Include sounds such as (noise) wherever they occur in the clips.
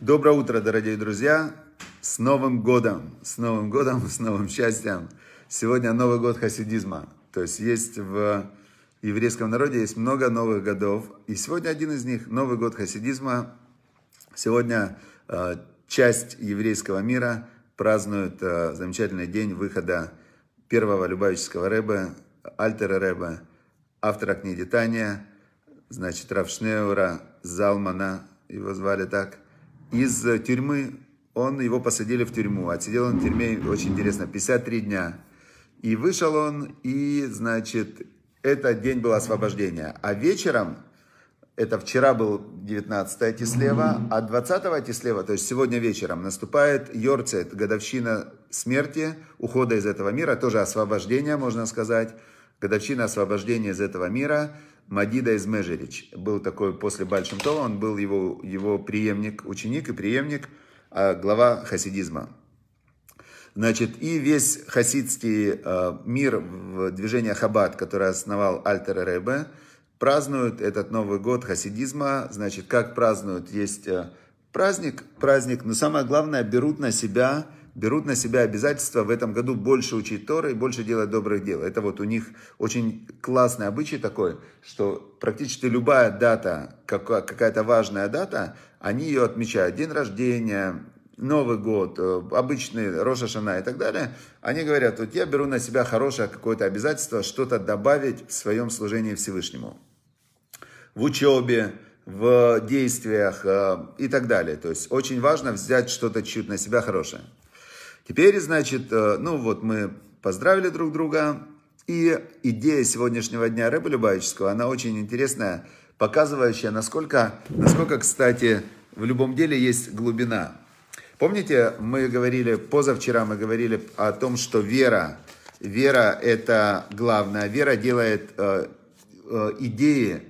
Доброе утро, дорогие друзья! С Новым Годом! С Новым Годом, (laughs) с новым счастьем! Сегодня Новый год хасидизма. То есть есть в еврейском народе есть много новых годов. И сегодня один из них – Новый год хасидизма. Сегодня э, часть еврейского мира празднует э, замечательный день выхода первого любавического рэба, альтера рэба, автора книги Тания, значит, Равшнеура Залмана, его звали так – из э, тюрьмы, он, его посадили в тюрьму. Отсидел он в тюрьме, очень интересно, 53 дня. И вышел он, и, значит, этот день был освобождение. А вечером, это вчера был 19 Тислева, а 20 Тислева, то есть сегодня вечером, наступает Йорцет, годовщина смерти, ухода из этого мира, тоже освобождение, можно сказать, годовщина освобождения из этого мира – Мадида Измежерич. Был такой после Бальшемтова, он был его, его преемник, ученик и преемник, а глава хасидизма. Значит, и весь хасидский э, мир в движении Хаббат, который основал Альтер Ребе, празднуют этот Новый год хасидизма. Значит, как празднуют? Есть э, праздник, праздник, но самое главное, берут на себя берут на себя обязательства в этом году больше учить Торы и больше делать добрых дел. Это вот у них очень классный обычай такой, что практически любая дата, какая-то важная дата, они ее отмечают. День рождения, Новый год, э, обычный Роша Шана и так далее, они говорят, вот я беру на себя хорошее какое-то обязательство что-то добавить в своем служении Всевышнему. В учебе, в действиях э, и так далее. То есть очень важно взять что-то чуть на себя хорошее. Теперь, значит, э, ну вот мы поздравили друг друга. И идея сегодняшнего дня Рэба Любавического, она очень интересная, показывающая, насколько, насколько, кстати, в любом деле есть глубина. Помните, мы говорили, позавчера мы говорили о том, что вера, вера это главное, вера делает э, э, идеи,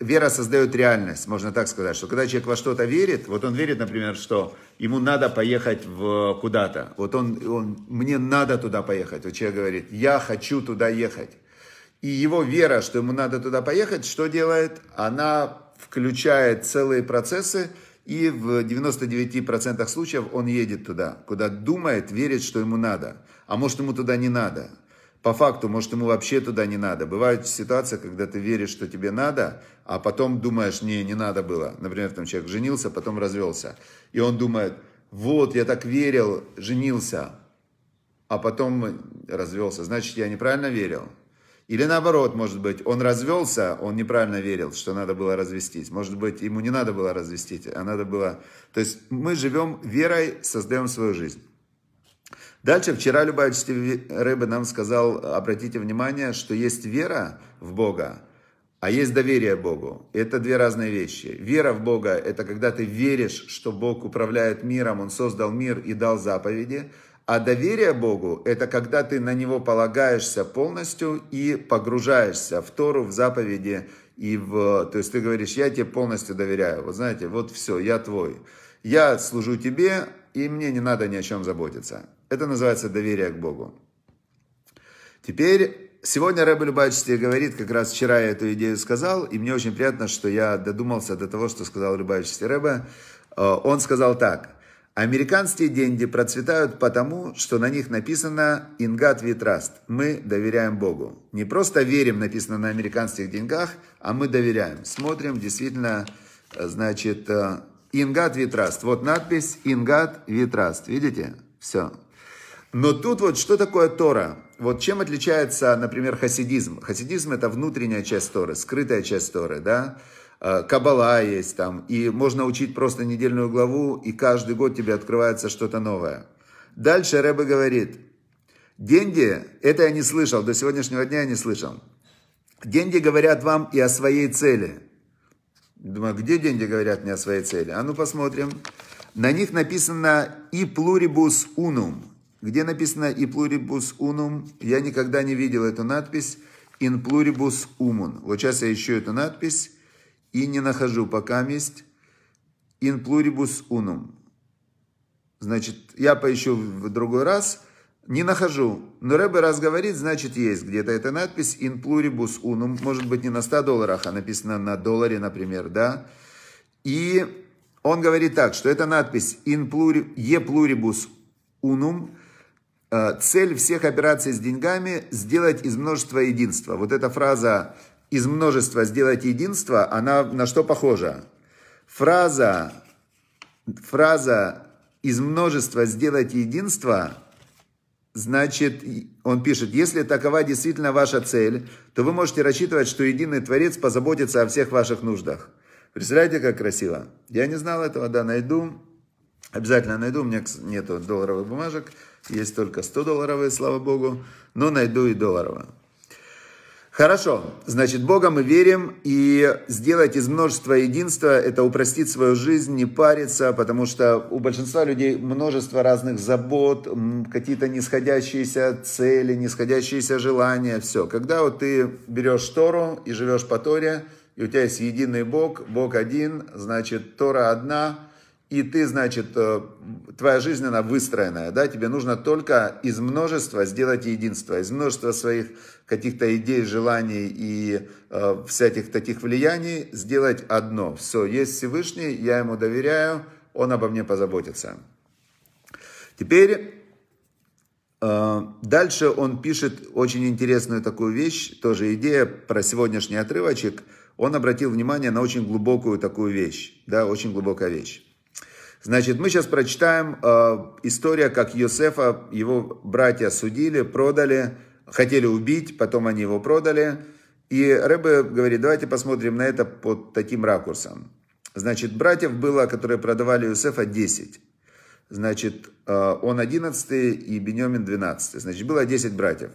вера создает реальность, можно так сказать, что когда человек во что-то верит, вот он верит, например, что ему надо поехать в куда-то. Вот он, он, мне надо туда поехать. Вот человек говорит, я хочу туда ехать. И его вера, что ему надо туда поехать, что делает? Она включает целые процессы, и в 99% случаев он едет туда, куда думает, верит, что ему надо. А может, ему туда не надо по факту, может, ему вообще туда не надо. Бывают ситуации, когда ты веришь, что тебе надо, а потом думаешь, не, не надо было. Например, там человек женился, потом развелся. И он думает, вот, я так верил, женился, а потом развелся. Значит, я неправильно верил. Или наоборот, может быть, он развелся, он неправильно верил, что надо было развестись. Может быть, ему не надо было развестись, а надо было... То есть мы живем верой, создаем свою жизнь. Дальше, вчера Любавич Рыбы нам сказал, обратите внимание, что есть вера в Бога, а есть доверие Богу. Это две разные вещи. Вера в Бога – это когда ты веришь, что Бог управляет миром, Он создал мир и дал заповеди. А доверие Богу – это когда ты на Него полагаешься полностью и погружаешься в Тору, в заповеди. И в, то есть ты говоришь, я тебе полностью доверяю. Вот знаете, вот все, я твой. Я служу тебе, и мне не надо ни о чем заботиться. Это называется доверие к Богу. Теперь, сегодня Рэб Любавич говорит, как раз вчера я эту идею сказал, и мне очень приятно, что я додумался до того, что сказал Любавич Рэбе. Э, он сказал так. Американские деньги процветают потому, что на них написано «Ингат Витраст» – «Мы доверяем Богу». Не просто верим, написано на американских деньгах, а мы доверяем. Смотрим, действительно, э, значит, «Ингат э, Витраст». Вот надпись «Ингат Витраст». Видите? Все, но тут вот что такое Тора? Вот чем отличается, например, хасидизм? Хасидизм – это внутренняя часть Торы, скрытая часть Торы, да? Э, Кабала есть там, и можно учить просто недельную главу, и каждый год тебе открывается что-то новое. Дальше Рэбе говорит, деньги, это я не слышал, до сегодняшнего дня я не слышал. Деньги говорят вам и о своей цели. Думаю, где деньги говорят мне о своей цели? А ну посмотрим. На них написано «и плурибус унум» где написано «и плурибус унум», я никогда не видел эту надпись «in pluribus umun». Вот сейчас я ищу эту надпись и не нахожу пока месть «in pluribus unum». Значит, я поищу в другой раз, не нахожу. Но Рэбе раз говорит, значит есть где-то эта надпись «in pluribus unum». Может быть не на 100 долларах, а написано на долларе, например, да? И он говорит так, что эта надпись «in pluri, e pluribus unum» Э, цель всех операций с деньгами – сделать из множества единства. Вот эта фраза «из множества сделать единство», она на что похожа? Фраза, фраза «из множества сделать единство» Значит, он пишет, если такова действительно ваша цель, то вы можете рассчитывать, что единый Творец позаботится о всех ваших нуждах. Представляете, как красиво? Я не знал этого, да, найду. Обязательно найду, у меня нету долларовых бумажек, есть только 100 долларовые, слава богу, но найду и долларовые. Хорошо, значит, Бога мы верим, и сделать из множества единства – это упростить свою жизнь, не париться, потому что у большинства людей множество разных забот, какие-то нисходящиеся цели, нисходящиеся желания, все. Когда вот ты берешь Тору и живешь по Торе, и у тебя есть единый Бог, Бог один, значит, Тора одна – и ты, значит, э, твоя жизнь, она выстроенная, да, тебе нужно только из множества сделать единство, из множества своих каких-то идей, желаний и э, всяких таких влияний сделать одно. Все, есть Всевышний, я ему доверяю, он обо мне позаботится. Теперь э, дальше он пишет очень интересную такую вещь, тоже идея про сегодняшний отрывочек. Он обратил внимание на очень глубокую такую вещь, да, очень глубокая вещь. Значит, мы сейчас прочитаем э, история, как Йосефа, его братья судили, продали, хотели убить, потом они его продали. И Рэбе говорит, давайте посмотрим на это под таким ракурсом. Значит, братьев было, которые продавали Юсефа, 10. Значит, э, он 11 и Бенемин 12. Значит, было 10 братьев.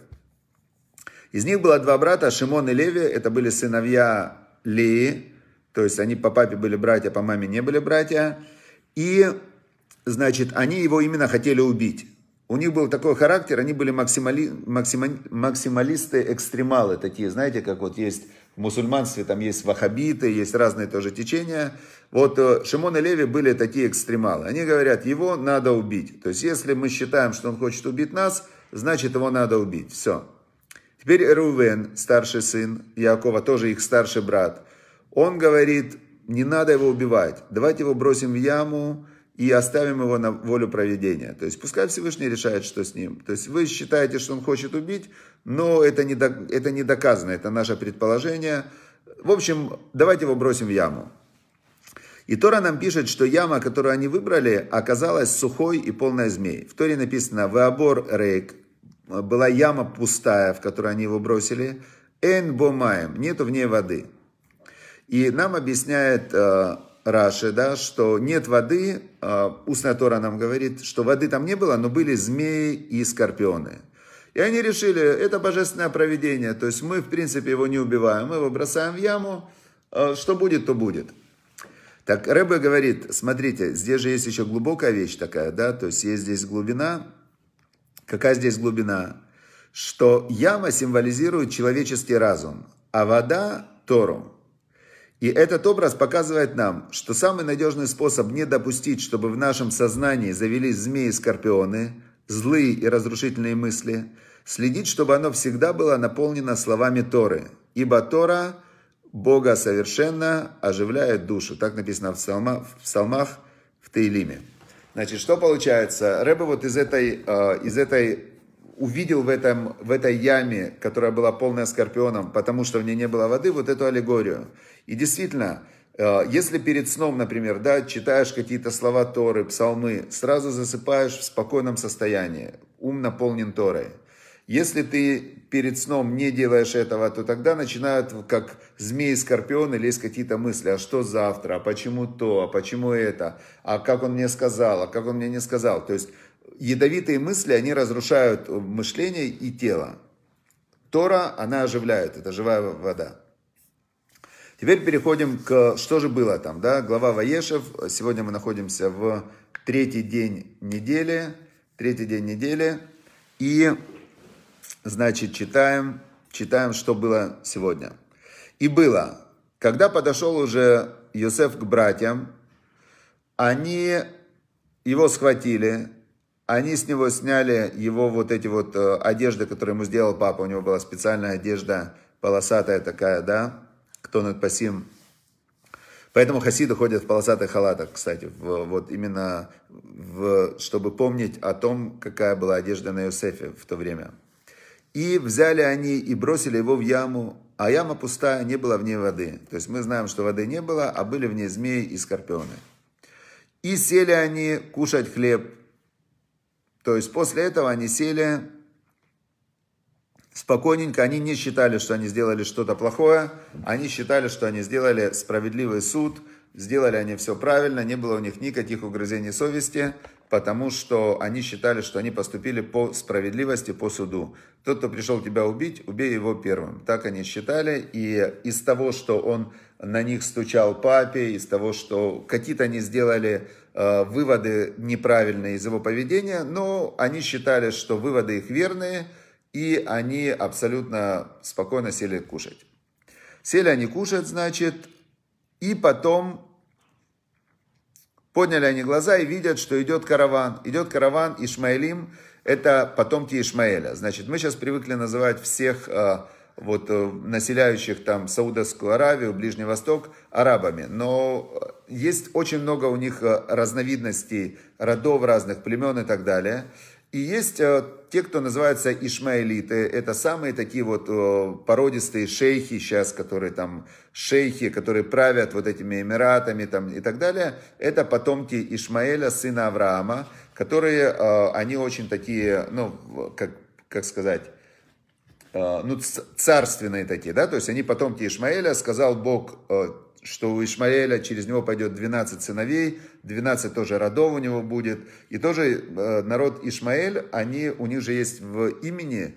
Из них было два брата, Шимон и Леви, это были сыновья Леи, то есть они по папе были братья, по маме не были братья. И, значит, они его именно хотели убить. У них был такой характер, они были максимали, максимали, максималисты-экстремалы такие, знаете, как вот есть в мусульманстве, там есть ваххабиты, есть разные тоже течения. Вот э, Шимон и Леви были такие экстремалы. Они говорят, его надо убить. То есть, если мы считаем, что он хочет убить нас, значит, его надо убить. Все. Теперь Рувен, старший сын Якова, тоже их старший брат, он говорит, не надо его убивать. Давайте его бросим в яму и оставим его на волю проведения. То есть пускай Всевышний решает, что с ним. То есть вы считаете, что он хочет убить, но это не, это не доказано, это наше предположение. В общем, давайте его бросим в яму. И Тора нам пишет, что яма, которую они выбрали, оказалась сухой и полной змей. В Торе написано «Веабор рейк», была яма пустая, в которую они его бросили, «Эн бомаем», нету в ней воды. И нам объясняет э, Раши, да, что нет воды, э, устная Тора нам говорит, что воды там не было, но были змеи и скорпионы. И они решили, это божественное проведение, то есть мы, в принципе, его не убиваем, мы его бросаем в яму, э, что будет, то будет. Так Рэбе говорит, смотрите, здесь же есть еще глубокая вещь такая, да, то есть есть здесь глубина. Какая здесь глубина? Что яма символизирует человеческий разум, а вода – Тору. И этот образ показывает нам, что самый надежный способ не допустить, чтобы в нашем сознании завелись змеи и скорпионы, злые и разрушительные мысли, следить, чтобы оно всегда было наполнено словами Торы. Ибо Тора Бога совершенно оживляет душу. Так написано в, псалма, в псалмах в Таилиме. Значит, что получается? Рэбе вот из этой, э, из этой увидел в, этом, в этой яме, которая была полная скорпионом, потому что в ней не было воды, вот эту аллегорию. И действительно, э, если перед сном, например, да, читаешь какие-то слова Торы, псалмы, сразу засыпаешь в спокойном состоянии, ум наполнен Торой. Если ты перед сном не делаешь этого, то тогда начинают как змеи скорпионы лезть какие-то мысли. А что завтра? А почему то? А почему это? А как он мне сказал? А как он мне не сказал? То есть ядовитые мысли, они разрушают э, мышление и тело. Тора, она оживляет, это живая вода. Теперь переходим к, что же было там, да, глава Ваешев. Сегодня мы находимся в третий день недели, третий день недели. И, значит, читаем, читаем, что было сегодня. И было, когда подошел уже Йосеф к братьям, они его схватили, они с него сняли его вот эти вот э, одежды, которые ему сделал папа. У него была специальная одежда, полосатая такая, да, кто над пасим. Поэтому хасиды ходят в полосатых халатах, кстати, в, вот именно, в, чтобы помнить о том, какая была одежда на Иосифе в то время. И взяли они и бросили его в яму, а яма пустая, не было в ней воды. То есть мы знаем, что воды не было, а были в ней змеи и скорпионы. И сели они кушать хлеб. То есть после этого они сели спокойненько. Они не считали, что они сделали что-то плохое. Они считали, что они сделали справедливый суд. Сделали они все правильно. Не было у них никаких угрызений совести, потому что они считали, что они поступили по справедливости, по суду. Тот, кто пришел тебя убить, убей его первым. Так они считали. И из того, что он на них стучал папе, из того, что какие-то они сделали э, выводы неправильные из его поведения, но они считали, что выводы их верные – и они абсолютно спокойно сели кушать. Сели они кушать, значит, и потом подняли они глаза и видят, что идет караван. Идет караван Ишмаэлим, это потомки Ишмаэля. Значит, мы сейчас привыкли называть всех э, вот э, населяющих там Саудовскую Аравию, Ближний Восток арабами. Но э, есть очень много у них разновидностей родов, разных племен и так далее. И есть э, те, кто называются ишмаэлиты, это самые такие вот э, породистые шейхи сейчас, которые там, шейхи, которые правят вот этими эмиратами там и так далее, это потомки Ишмаэля, сына Авраама, которые, э, они очень такие, ну, как, как сказать, ну, царственные такие, да, то есть они потомки Ишмаэля, сказал Бог, что у Ишмаэля через него пойдет 12 сыновей, 12 тоже родов у него будет. И тоже э, народ Ишмаэль, они, у них же есть в имени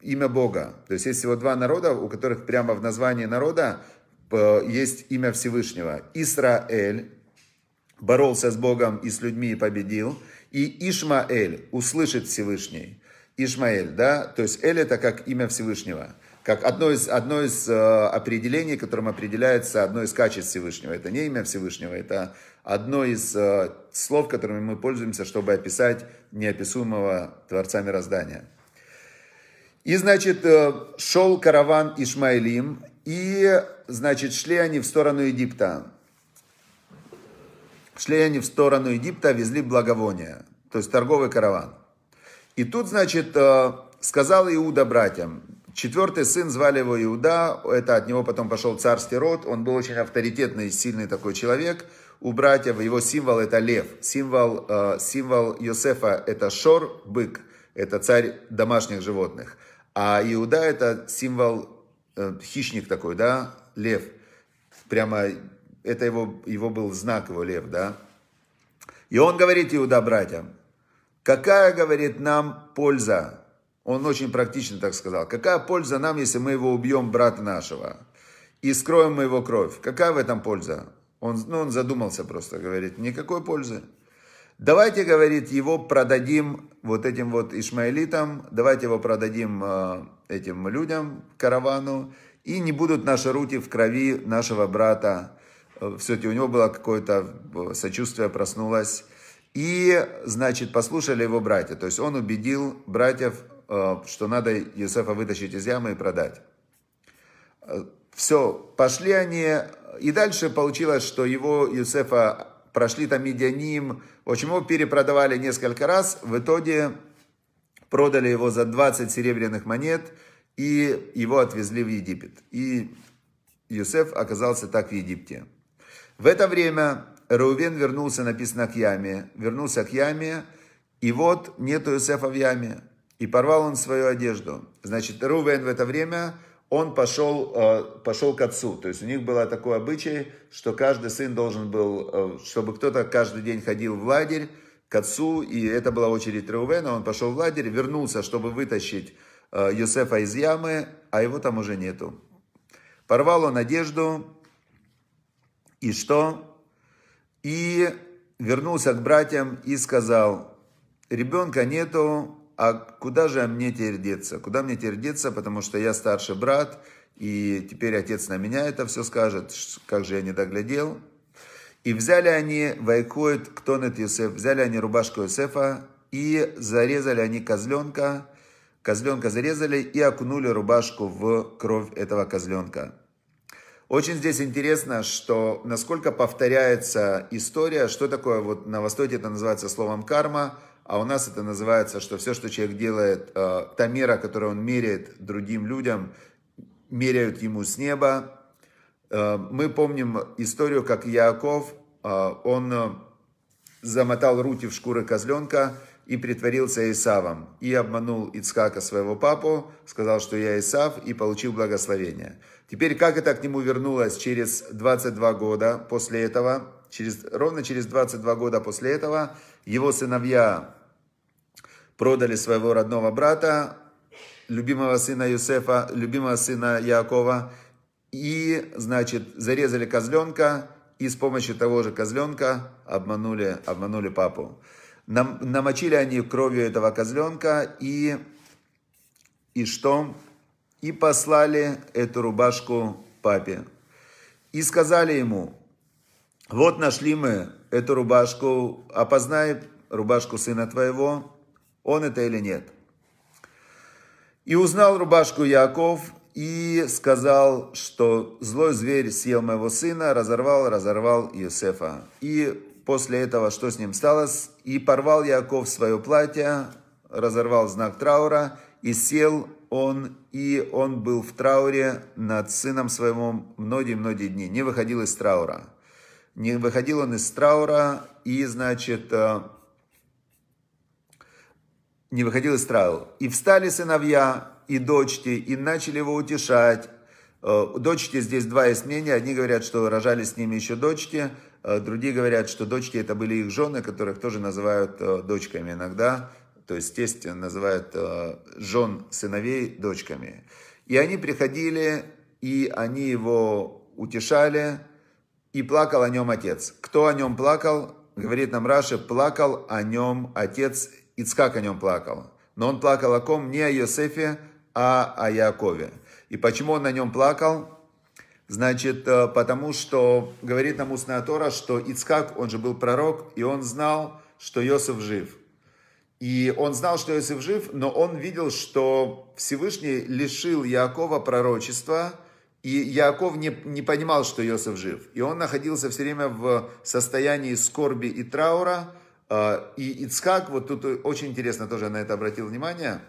имя Бога. То есть есть всего два народа, у которых прямо в названии народа э, есть имя Всевышнего. Исраэль боролся с Богом и с людьми и победил. И Ишмаэль услышит Всевышний. Ишмаэль, да, то есть Эль это как имя Всевышнего как одно из, одно из э, определений, которым определяется одно из качеств Всевышнего. Это не имя Всевышнего, это одно из э, слов, которыми мы пользуемся, чтобы описать неописуемого Творца Мироздания. И, значит, э, шел караван Ишмаилим, и, значит, шли они в сторону Египта. Шли они в сторону Египта, везли благовония, то есть торговый караван. И тут, значит, э, сказал Иуда братьям, Четвертый сын, звали его Иуда, это от него потом пошел царский род, он был очень авторитетный и сильный такой человек – у братьев его символ это лев, символ, э, символ Йосефа это шор, бык, это царь домашних животных. А Иуда это символ э, хищник такой, да, лев. Прямо это его, его был знак, его лев, да. И он говорит Иуда братьям, какая, говорит, нам польза? Он очень практично так сказал. Какая польза нам, если мы его убьем, брата нашего? И скроем мы его кровь. Какая в этом польза? Он, ну, он задумался просто, говорит, никакой пользы. Давайте, говорит, его продадим вот этим вот ишмаэлитам, давайте его продадим э, этим людям, каравану, и не будут наши руки в крови нашего брата. Э, Все-таки у него было какое-то э, сочувствие, проснулось. И, значит, послушали его братья. То есть он убедил братьев, э, что надо Юсефа вытащить из ямы и продать. Все, пошли они, и дальше получилось, что его, Юсефа, прошли там медианим, в общем, его перепродавали несколько раз, в итоге продали его за 20 серебряных монет, и его отвезли в Египет. И Юсеф оказался так в Египте. В это время Раувен вернулся, написано, к яме. Вернулся к яме, и вот нет Юсефа в яме. И порвал он свою одежду. Значит, Раувен в это время он пошел, э, пошел к отцу. То есть у них было такое обычай, что каждый сын должен был, э, чтобы кто-то каждый день ходил в лагерь к отцу, и это была очередь Реувена, он пошел в лагерь, вернулся, чтобы вытащить Юсефа э, из ямы, а его там уже нету. Порвал он одежду, и что? И вернулся к братьям и сказал, ребенка нету, а куда же мне теперь деться? Куда мне теперь деться, потому что я старший брат, и теперь отец на меня это все скажет, как же я не доглядел. И взяли они кто ктонет Юсеф, взяли они рубашку Юсефа, и зарезали они козленка, козленка зарезали и окунули рубашку в кровь этого козленка. Очень здесь интересно, что насколько повторяется история, что такое, вот на Востоке это называется словом карма, а у нас это называется, что все, что человек делает, э, та мера, которую он меряет другим людям, меряют ему с неба. Э, мы помним историю, как Яков, э, он замотал рути в шкуры козленка и притворился Исавом. И обманул Ицкака своего папу, сказал, что я Исав, и получил благословение. Теперь, как это к нему вернулось через 22 года после этого, через, ровно через 22 года после этого, его сыновья продали своего родного брата, любимого сына Юсефа, любимого сына Якова, и, значит, зарезали козленка, и с помощью того же козленка обманули, обманули папу. Нам, намочили они кровью этого козленка, и, и что? И послали эту рубашку папе. И сказали ему, вот нашли мы эту рубашку, опознай а рубашку сына твоего, он это или нет. И узнал рубашку Яков и сказал, что злой зверь съел моего сына, разорвал, разорвал Иосифа. И после этого что с ним стало? И порвал Яков свое платье, разорвал знак траура, и сел он, и он был в трауре над сыном своим многие-многие дни, не выходил из траура не выходил он из траура и, значит, э, не выходил из траура. И встали сыновья и дочки, и начали его утешать. Э, дочки, здесь два есть мнения. Одни говорят, что рожали с ними еще дочки, э, другие говорят, что дочки это были их жены, которых тоже называют дочками иногда. То есть тесть называют жен сыновей дочками. И они приходили, и они его утешали, и плакал о нем отец. Кто о нем плакал? Говорит нам Раши, плакал о нем отец, Ицкак о нем плакал. Но он плакал о ком? Не о Йосефе, а о Якове. И почему он о нем плакал? Значит, э, потому что говорит нам устная Тора, что Ицкак, он же был пророк, и он знал, что Йосиф жив. И он знал, что Иосиф жив, но он видел, что Всевышний лишил Якова пророчества, и Яков не, не понимал, что Иосиф жив. И он находился все время в состоянии скорби и траура. А, и Ицхак, вот тут очень интересно тоже на это обратил внимание,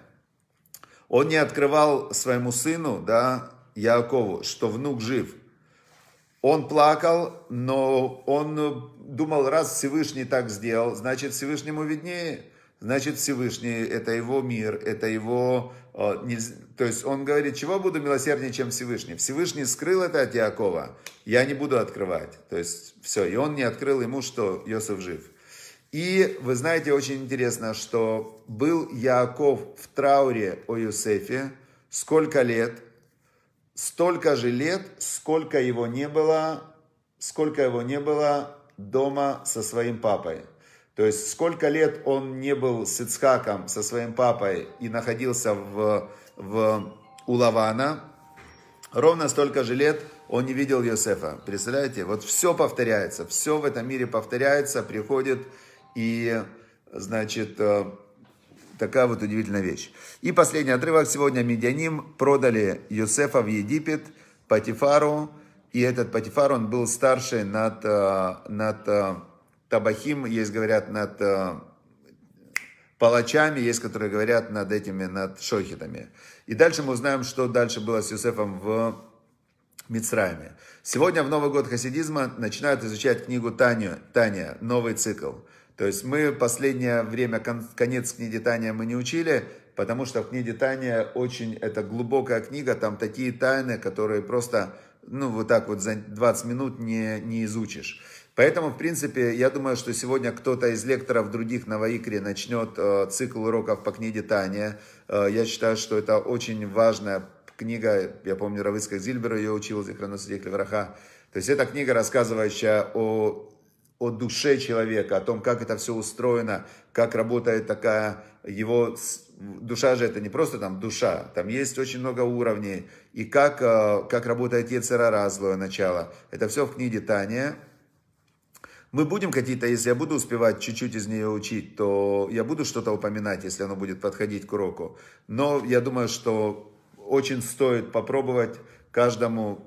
он не открывал своему сыну, да, Якову, что внук жив. Он плакал, но он думал, раз Всевышний так сделал, значит Всевышнему виднее значит Всевышний, это его мир, это его... Э, то есть он говорит, чего буду милосерднее, чем Всевышний? Всевышний скрыл это от Якова, я не буду открывать. То есть все, и он не открыл ему, что Йосиф жив. И вы знаете, очень интересно, что был Яков в трауре о Юсефе сколько лет? Столько же лет, сколько его не было, сколько его не было дома со своим папой. То есть сколько лет он не был с Ицхаком, со своим папой, и находился в, в, у Лавана, ровно столько же лет он не видел Йосефа. Представляете? Вот все повторяется, все в этом мире повторяется, приходит и, значит, э, такая вот удивительная вещь. И последний отрывок. Сегодня Медианим продали Йосефа в Египет, Патифару, и этот Патифар, он был старше над, э, над э, табахим, есть, говорят, над э, палачами, есть, которые говорят над этими, над шохитами. И дальше мы узнаем, что дальше было с Юсефом в Мицраме. Сегодня в Новый год хасидизма начинают изучать книгу Таню, Таня, новый цикл. То есть мы последнее время, конец книги Таня мы не учили, потому что в книге Таня очень, это глубокая книга, там такие тайны, которые просто, ну, вот так вот за 20 минут не, не изучишь. Поэтому, в принципе, я думаю, что сегодня кто-то из лекторов других на Ваикре начнет э, цикл уроков по книге Таня. Э, я считаю, что это очень важная книга. Я помню, Равыцкак Зильбер ее учил, Зихраносудик Левраха. То есть эта книга, рассказывающая о, о душе человека, о том, как это все устроено, как работает такая его... Душа же это не просто там душа, там есть очень много уровней. И как, э, как работает Ецерара, злое начало. Это все в книге Таня мы будем какие-то, если я буду успевать чуть-чуть из нее учить, то я буду что-то упоминать, если оно будет подходить к уроку. Но я думаю, что очень стоит попробовать каждому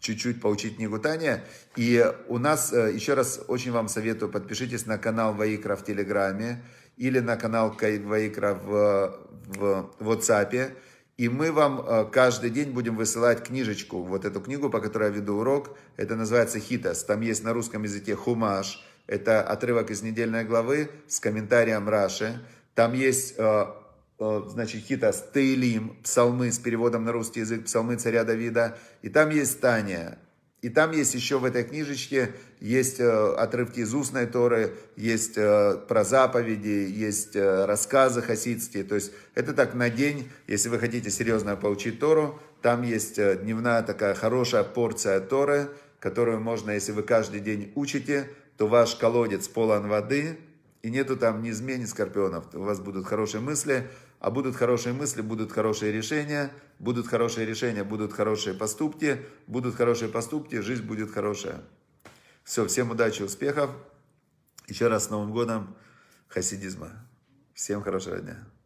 чуть-чуть поучить книгу Таня. И у нас, э, еще раз очень вам советую, подпишитесь на канал Ваикра в Телеграме или на канал Ваикра в, в WhatsApp. И мы вам э, каждый день будем высылать книжечку, вот эту книгу, по которой я веду урок. Это называется «Хитас». Там есть на русском языке «Хумаш». Это отрывок из недельной главы с комментарием Раши. Там есть, э, э, значит, «Хитас» Тейлим, псалмы с переводом на русский язык, псалмы царя Давида. И там есть Таня, и там есть еще в этой книжечке, есть э, отрывки из устной Торы, есть э, про заповеди, есть э, рассказы хасидские. То есть это так на день, если вы хотите серьезно получить Тору, там есть дневная такая хорошая порция Торы, которую можно, если вы каждый день учите, то ваш колодец полон воды, и нету там ни змей, ни скорпионов. У вас будут хорошие мысли, а будут хорошие мысли, будут хорошие решения, будут хорошие решения, будут хорошие поступки, будут хорошие поступки, жизнь будет хорошая. Все, всем удачи, успехов. Еще раз с Новым годом хасидизма. Всем хорошего дня.